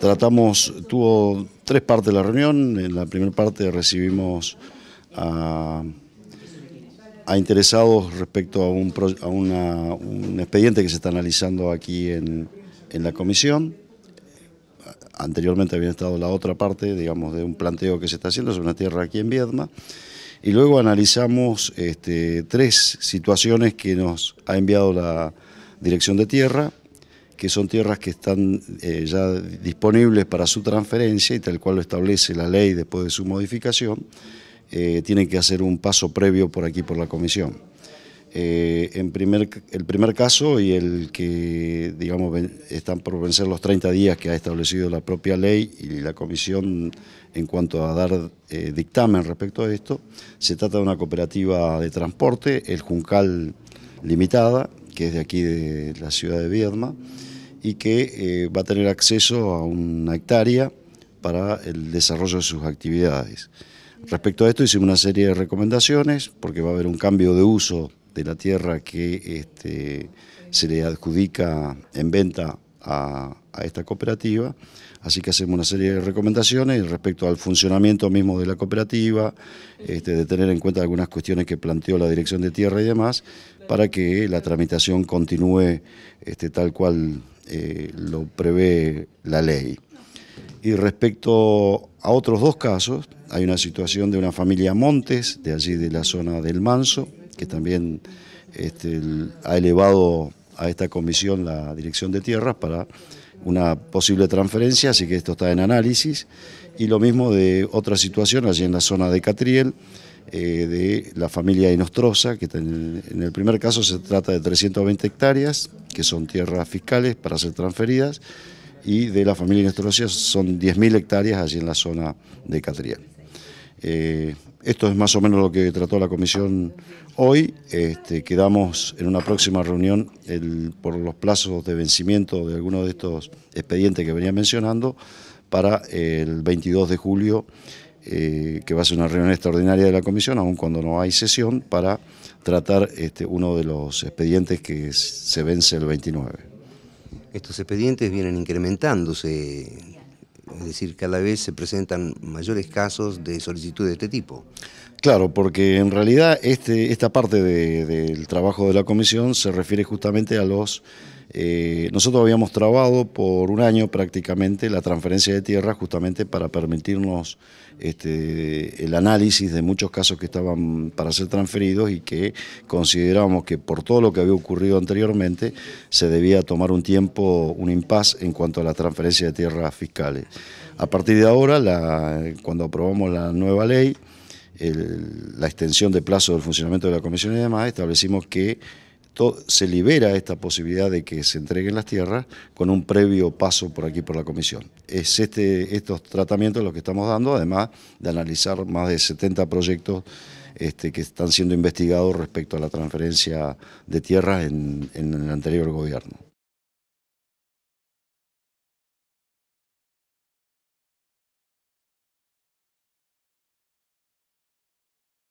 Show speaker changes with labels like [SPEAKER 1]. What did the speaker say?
[SPEAKER 1] Tratamos, tuvo tres partes de la reunión. En la primera parte recibimos a, interesados respecto a, un, expediente que se está analizando aquí en, la comisión. Anteriormente había estado la otra parte, digamos, de un planteo que se está haciendo sobre una tierra aquí en Viedma. Y luego analizamos este, tres situaciones que nos ha enviado la Dirección de Tierra que son tierras que están eh, ya disponibles para su transferencia y tal cual lo establece la ley después de su modificación, eh, tienen que hacer un paso previo por aquí por la comisión. Eh, en primer, el primer caso y el que, digamos, están por vencer los 30 días que ha establecido la propia ley y la comisión en cuanto a dar dictamen respecto a esto, se trata de una cooperativa de transporte, el Juncal Limitada, que es de aquí de la ciudad de Viedma, y que eh, va a tener acceso a una hectárea para el desarrollo de sus actividades. Respecto a esto hicimos una serie de recomendaciones porque va a haber un cambio de uso de la tierra que este, se le adjudica en venta a, esta cooperativa. Así que hacemos una serie de recomendaciones respecto al funcionamiento mismo de la cooperativa, este, de tener en cuenta algunas cuestiones que planteó la Dirección de Tierra y demás, para que la tramitación continúe este, tal cual eh, lo prevé la ley. Y respecto a otros dos casos, hay una situación de una familia Montes, de allí de la zona del Manso, que también este, ha elevado a esta comisión la dirección de tierras para una posible transferencia, así que esto está en análisis. Y lo mismo de otra situación allí en la zona de Catriel, eh, de la familia Inostrosa, que en el primer caso se trata de 320 hectáreas, que son tierras fiscales para ser transferidas, y de la familia Inostrosa son 10.000 hectáreas allí en la zona de Catrián. Eh, esto es más o menos lo que trató la comisión hoy. Este, quedamos en una próxima reunión por los plazos de vencimiento de algunos de estos expedientes que venía mencionando para el 22 de julio eh, que va a ser una reunión extraordinaria de la comisión, aun cuando no hay sesión, para tratar este, uno de los expedientes que se vence el 29. Estos expedientes vienen incrementándose, es decir, cada vez se presentan mayores casos de solicitud de este tipo. Claro, porque en realidad este, esta parte del trabajo de la comisión se refiere justamente a los... Eh, nosotros habíamos trabado por un año prácticamente la transferencia de tierras justamente para permitirnos este, el análisis de muchos casos que estaban para ser transferidos y que considerábamos que por todo lo que había ocurrido anteriormente se debía tomar un tiempo, un impas en cuanto a la transferencia de tierras fiscales. A partir de ahora, cuando aprobamos la nueva ley, la extensión de plazo del funcionamiento de la comisión y demás, establecimos que se libera esta posibilidad de que se entreguen las tierras con un previo paso por aquí por la comisión. Es este, estos tratamientos los que estamos dando, además de analizar más de 70 proyectos este, que están siendo investigados respecto a la transferencia de tierras en el anterior gobierno.